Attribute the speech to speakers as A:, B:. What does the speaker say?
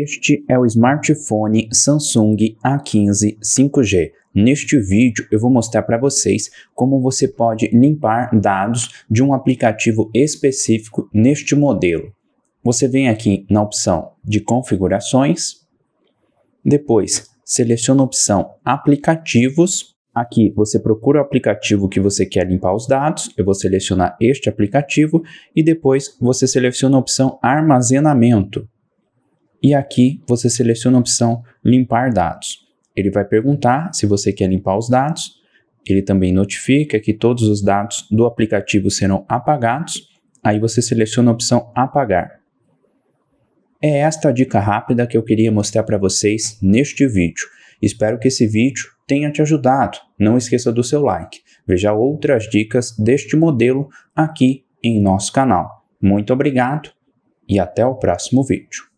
A: Este é o smartphone Samsung A15 5G. Neste vídeo eu vou mostrar para vocês como você pode limpar dados de um aplicativo específico neste modelo. Você vem aqui na opção de configurações, depois seleciona a opção aplicativos, Aqui você procura o aplicativo que você quer limpar os dados, eu vou selecionar este aplicativo e depois você seleciona a opção armazenamento e aqui você seleciona a opção limpar dados. Ele vai perguntar se você quer limpar os dados, ele também notifica que todos os dados do aplicativo serão apagados, aí você seleciona a opção apagar. É esta a dica rápida que eu queria mostrar para vocês neste vídeo. Espero que esse vídeo tenha te ajudado. Não esqueça do seu like. Veja outras dicas deste modelo aqui em nosso canal. Muito obrigado e até o próximo vídeo.